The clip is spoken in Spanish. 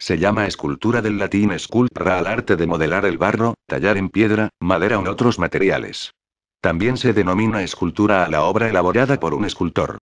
Se llama escultura del latín sculpra al arte de modelar el barro, tallar en piedra, madera u otros materiales. También se denomina escultura a la obra elaborada por un escultor.